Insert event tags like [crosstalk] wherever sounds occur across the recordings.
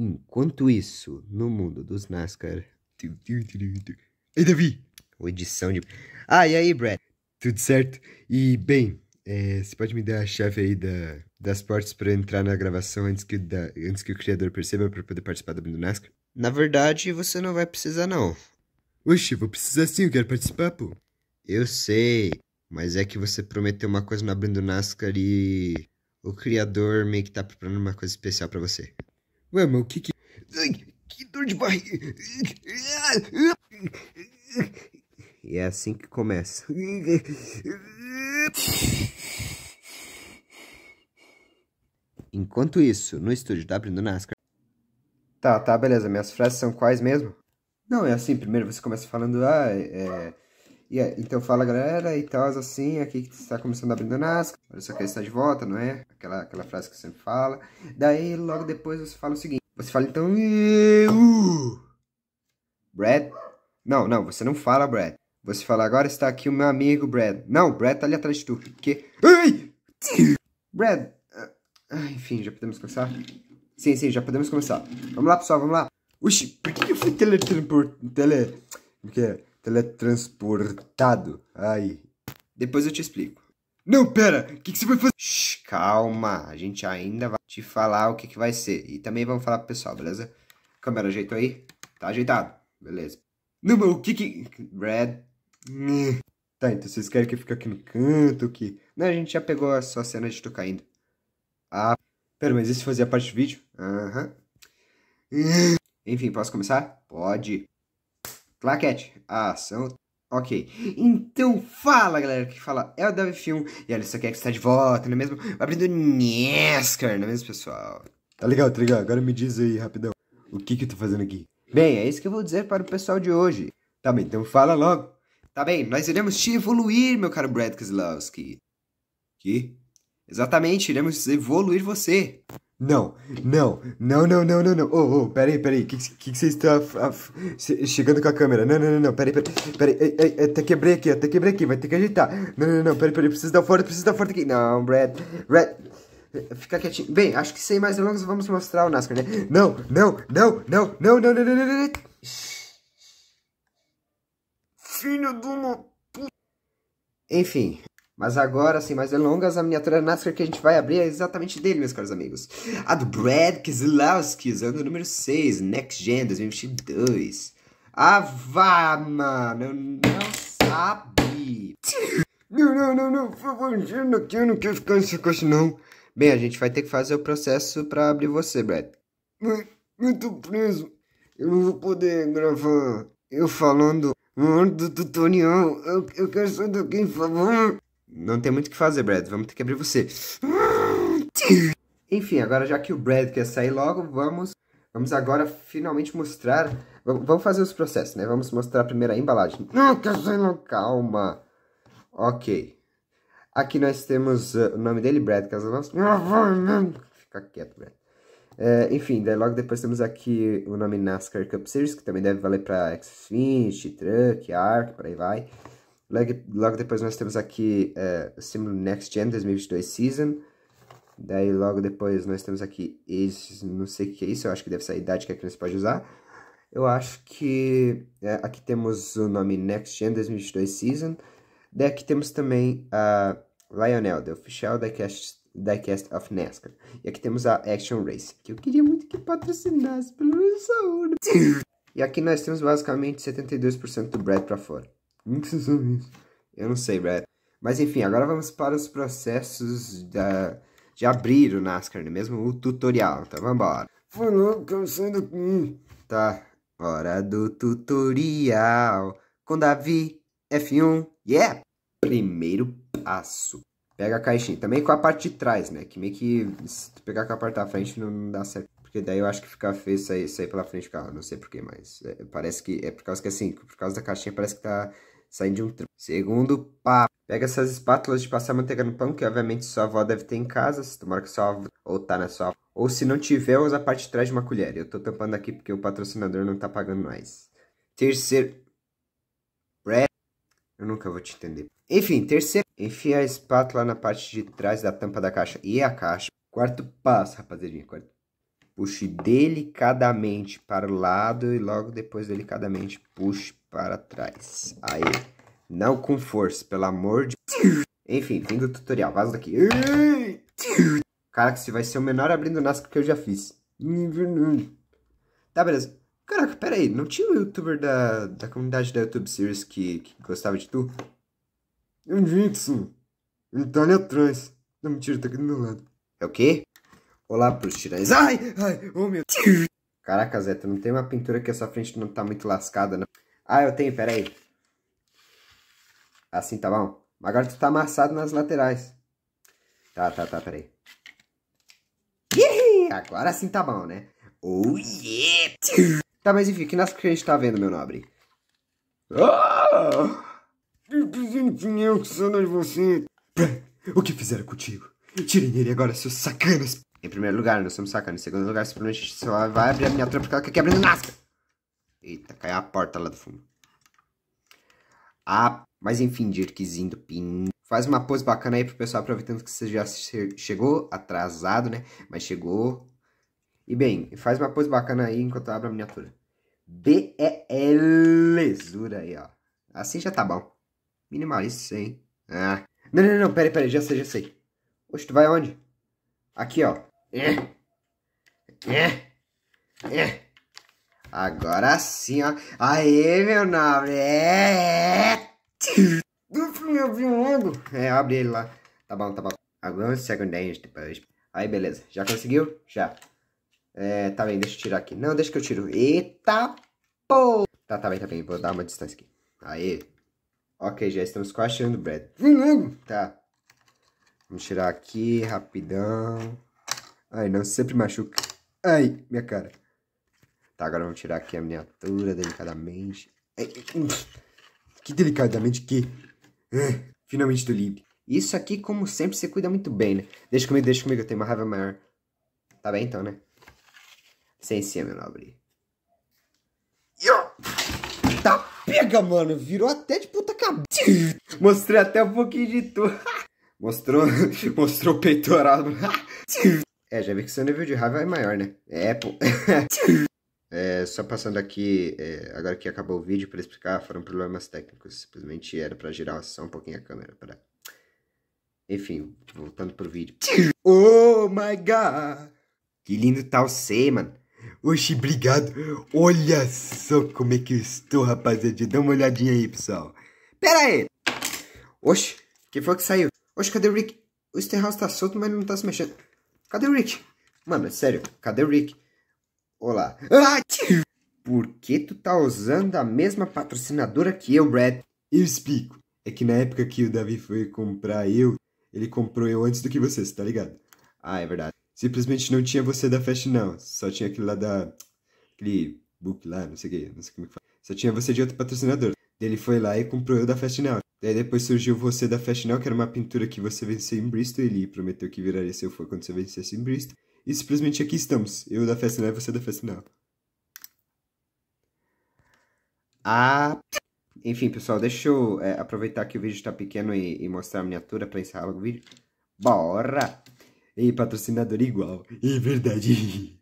Enquanto isso, no mundo dos NASCAR. Ei, Davi! O edição de. Ah, e aí, Brad? Tudo certo? E, bem, é, você pode me dar a chave aí da, das portas para entrar na gravação antes que, da, antes que o criador perceba para poder participar do NASCAR? Na verdade, você não vai precisar, não. Oxe, vou precisar sim, eu quero participar, pô. Eu sei, mas é que você prometeu uma coisa no Abrindo NASCAR e o criador meio que tá preparando uma coisa especial para você. Ué, mas o que que... Ai, que dor de barriga! E é assim que começa. Enquanto isso, no estúdio da Brenda NASCAR... Tá, tá, beleza. Minhas frases são quais mesmo? Não, é assim, primeiro você começa falando, ah, é... E yeah, então fala galera e tal, assim, aqui que está começando abrindo Nasca. Olha só que está de volta, não é? Aquela, aquela frase que você sempre fala. Daí logo depois você fala o seguinte: você fala então. Uh, Brad? Não, não, você não fala Brad. Você fala agora está aqui o meu amigo Brad. Não, Brad tá ali atrás de tu. Que. Ai! Brad! Ah, ah, enfim, já podemos começar? Sim, sim, já podemos começar. Vamos lá, pessoal, vamos lá. Oxi, por que eu fui teletransportado? Tele... O que é? teletransportado. aí. Depois eu te explico. Não, pera! O que, que, você vai fazer? Shhh, calma. A gente ainda vai te falar o que, que vai ser. E também vamos falar pro pessoal, beleza? Câmera, ajeitou aí? Tá ajeitado. Beleza. Não, mas o que que... Brad... Tá, então vocês querem que eu fique aqui no canto, que... Não, a gente já pegou a sua cena de tu caindo. Ah, pera, mas isso fazia parte do vídeo? Aham. Uhum. Enfim, posso começar? Pode. Claquete, ação. Ah, ok. Então fala, galera, que fala é o Davi Film e olha, só quer é que está de volta, não é mesmo? Abrindo NASCAR, não é mesmo, pessoal? Tá legal, tá legal. Agora me diz aí, rapidão, o que que eu tô fazendo aqui? Bem, é isso que eu vou dizer para o pessoal de hoje. Tá bem, então fala logo. Tá bem, nós iremos te evoluir, meu caro Brad Keselowski. Que? Exatamente, iremos evoluir você. Não, não, não, não, não, não, não. Oh, oh, peraí, peraí. O que, que, que você está chegando com a câmera? Não, não, não, não, peraí, peraí. Peraí, ei, ei, até quebrei aqui, até quebrei aqui. Vai ter que ajeitar. Não, não, não, peraí, peraí. Preciso dar fora, preciso dar fora aqui. Não, Brad, Brad. Fica quietinho. Bem, acho que sem mais delongas vamos mostrar o NASCAR, né? Não, não, não, não, não, não, não, não, não, não. Filho do uma Enfim, mas agora, sem mais delongas, a miniatura NASCAR que a gente vai abrir é exatamente dele, meus caros amigos. A do Brad Keselowski, ano número 6, Next Gen 2022. Ah, vá, mano, eu não sabe. Não, não, não, não, por favor, eu não quero ficar nesse coche, não. Bem, a gente vai ter que fazer o processo pra abrir você, Brad. Mas eu tô preso, eu não vou poder gravar eu falando... Mundo do tutorial, eu, eu quero sair daqui, por favor. Não tem muito o que fazer, Brad. Vamos ter que abrir você. Enfim, agora já que o Brad quer sair logo, vamos vamos agora finalmente mostrar... Vamos fazer os processos, né? Vamos mostrar primeiro a embalagem. Não, quero Calma. Ok. Aqui nós temos uh, o nome dele, Brad Casanovas. Fica quieto, Brad. Eh, enfim, daí logo depois temos aqui o nome NASCAR Cup Series, que também deve valer para x finch Truck, Ark, por aí vai. Logo, depois nós temos aqui o eh, símbolo Next Gen 2022 Season. Daí logo depois nós temos aqui esse, não sei o que é isso, eu acho que deve ser a idade que é a criança pode usar. Eu acho que eh, aqui temos o nome Next Gen 2022 Season. Daí aqui temos também a Lionel, The Official Diecast, Diecast of NASCAR. E aqui temos a Action Race, que eu queria muito que patrocinasse, pelo meu saúde [laughs] E aqui nós temos basicamente 72% do Brad pra fora. Não precisa Eu não sei, Brad. Mas enfim, agora vamos para os processos da, de abrir o NASCAR, né? mesmo o tutorial. Então vamos embora. Foi Tá, hora do tutorial. Com Davi, F1, yeah! Primeiro passo. Pega a caixinha. Também com a parte de trás, né? Que meio que se tu pegar com a parte da frente não, não dá certo. Porque daí eu acho que fica feio sair, sair pela frente do carro. Não sei porquê, mas é, parece que é por causa que assim, por causa da caixinha parece que tá Saindo de um trampo. Segundo papo, pega essas espátulas de passar manteiga no pão, que obviamente sua avó deve ter em casa, se tomara que sua avó ou tá na sua avó. Ou se não tiver, usa a parte de trás de uma colher. Eu tô tampando aqui porque o patrocinador não tá pagando mais. Terceiro. Eu nunca vou te entender. Enfim, terceiro. Enfia a espátula na parte de trás da tampa da caixa e a caixa. Quarto passo, rapaziadinha. Quarto. Puxe delicadamente para o lado e logo depois delicadamente puxe para trás. Aí, não com força, pelo amor de... Enfim, fim do tutorial, vaza daqui. Caraca, esse vai ser o menor abrindo Nasca que eu já fiz. Tá, beleza. Caraca, pera aí, não tinha um youtuber da, da comunidade da YouTube Series que, que gostava de tu? Eu vi isso. Então ele atrás. Não, mentira, tá aqui do meu lado. É o quê? Olá pros tirães. Ai, ai, oh meu... Caraca, Zé, tu não tem uma pintura que essa frente não tá muito lascada, não? Ah, eu tenho, peraí. Assim tá bom? Agora tu tá amassado nas laterais. Tá, tá, tá, peraí. Agora sim tá bom, né? Oh yeah! Tá, mas enfim, que nas que a gente tá vendo, meu nobre? Ah! Eu que sou de você. O que fizeram contigo? Tirem ele agora, seus sacanas! Em primeiro lugar, nós somos sacanas. Em segundo lugar, simplesmente sei lá, vai abrir a minha tropa porque ela quer abrir no Nasca. Eita, caiu a porta lá do fundo. Ah, mas enfim, Dirkzinho do Pin. Faz uma pose bacana aí pro pessoal, aproveitando que você já chegou atrasado, né? Mas chegou. E bem, faz uma pose bacana aí enquanto eu abro a miniatura. Belezura aí, ó. Assim já tá bom. Minimalista, hein? Ah. Não, não, não, peraí, peraí, já sei, já sei. Oxe, tu vai onde? Aqui, ó. É. É. É. Agora sim, ó. Aê, meu nobre. É. Duplo meu vinho longo. É, abre ele lá. Tá bom, tá bom. Agora um segundinhos depois. Aí, beleza. Já conseguiu? Já. É, tá bem, deixa eu tirar aqui. Não, deixa que eu tiro. Eita, pô. Tá, tá bem, tá bem. Vou dar uma distância aqui. Aê. Ok, já estamos quase tirando o bread. Tá. Vamos tirar aqui, rapidão. Ai, não, sempre machuca. Ai, minha cara. Tá, agora vamos tirar aqui a miniatura delicadamente. É, é, hum, que delicadamente que... É, finalmente tô limpo. Isso aqui, como sempre, você cuida muito bem, né? Deixa comigo, deixa comigo, eu tenho uma raiva maior. Tá bem então, né? cima, meu nobre. Tá, pega, mano. Virou até de puta cabeça. [laughs] Mostrei até um pouquinho de tu. [laughs] Mostrou, [laughs] mostrou o peitoral. É, já vi que seu nível de raiva é maior, né? É, pô. É, só passando aqui, é, agora que acabou o vídeo para explicar, foram problemas técnicos. Simplesmente era para girar só um pouquinho a câmera. Pra... Enfim, voltando pro vídeo. [laughs] Oh my god! Que lindo tá o mano. Oxi, obrigado. Olha só como é que eu estou, rapaziada. Dá uma olhadinha aí, pessoal. Pera aí. Oxi, quem foi que saiu? Oxi, cadê o Rick? O Stenhouse tá solto, mas ele não tá se mexendo. Cadê o Rick? Mano, é sério, cadê o Rick? Olá. Ah, por que tu tá usando a mesma patrocinadora que eu, Brad? Eu explico. É que na época que o Davi foi comprar eu, ele comprou eu antes do que você, tá ligado? Ah, é verdade. Simplesmente não tinha você da Fast, não. Só tinha aquele lá da. aquele book lá, não sei o que, não sei como é que fala. Só tinha você de outro patrocinador. Ele foi lá e comprou eu da Fast Now. Daí depois surgiu você da Fast Now, que era uma pintura que você venceu em Bristol. Ele prometeu que viraria seu fã quando você vencesse em Bristol. E simplesmente aqui estamos. Eu da festa nela e você da festa nela. Ah. Enfim, pessoal, deixa eu é, aproveitar que o vídeo está pequeno e, e, mostrar a miniatura para encerrar logo o vídeo. Bora! E patrocinador igual. É verdade.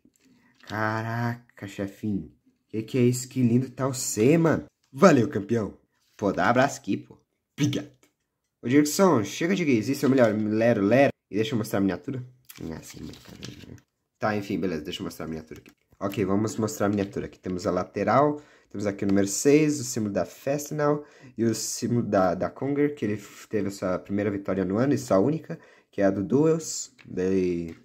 Caraca, chefinho. Que que é isso? Que lindo tá o mano. Valeu, campeão. Pô, dá um abraço aqui, pô. Obrigado. Ô, Dirkson, chega de gays. Isso é o melhor. Lero, lero. E deixa eu mostrar a miniatura. Não é assim né? Tá, enfim, beleza, deixa eu mostrar a miniatura aqui. Ok, vamos mostrar a miniatura aqui. Temos a lateral, temos aqui o número 6, o símbolo da Festinal e o símbolo da, da Conger, que ele teve a sua primeira vitória no ano e sua única, que é a do Duels. Daí...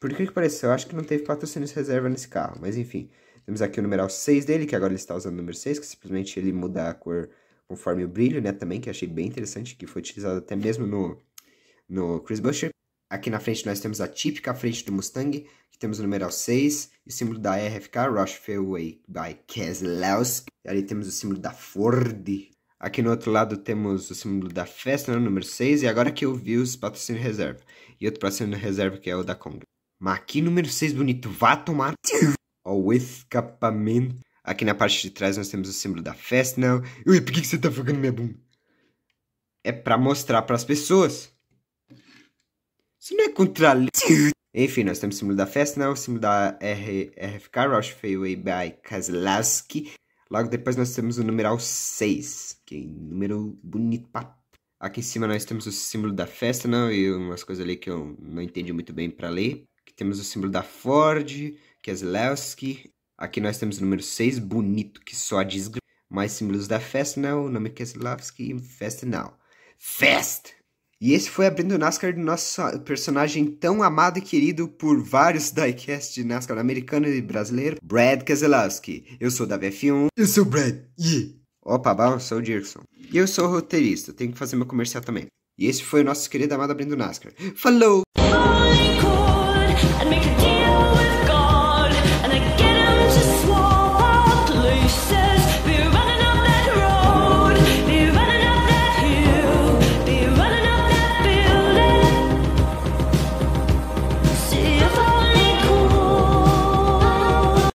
Por que que pareceu? Eu acho que não teve patrocínio de reserva nesse carro, mas enfim. Temos aqui o numeral 6 dele, que agora ele está usando o número 6, que simplesmente ele muda a cor conforme o brilho, né, também, que achei bem interessante, que foi utilizado até mesmo no, no Chris Buescher. Aqui na frente nós temos a típica frente do Mustang, que temos o número 6, o símbolo da RFK, Rush Fairway by Keselowski. E ali temos o símbolo da Ford. Aqui no outro lado temos o símbolo da Festa, número 6, e agora que eu vi os patrocínios reserva. E outro patrocínio reserva que é o da Conga. Mas aqui número 6 bonito, vá tomar... Ó, [laughs] o escapamento. Aqui na parte de trás nós temos o símbolo da Festa, não. Ui, por que, que você tá focando minha bunda? É pra mostrar pras pessoas isso não é contra Enfim, nós temos o símbolo da festa, não é? O símbolo da R, RFK, Roche Fairway by Kozlowski. Logo depois nós temos o numeral 6, que é um número bonito pra... Aqui em cima nós temos o símbolo da festa, não? E umas coisas ali que eu não entendi muito bem para ler. Aqui temos o símbolo da Ford, Keselowski. Aqui nós temos o número 6, bonito, que só diz mais símbolos da festa, não? O nome é e festa não. Fest! E esse foi abrindo o NASCAR do nosso personagem tão amado e querido por vários [laughs] diecasts de NASCAR americano e brasileiro, Brad Keselowski. Eu sou da VF1. Eu sou o Brad. Yeah. Opa, bom, sou o Dirkson. E eu sou roteirista, tenho que fazer meu comercial também. E esse foi o nosso querido amado abrindo o NASCAR. Falou!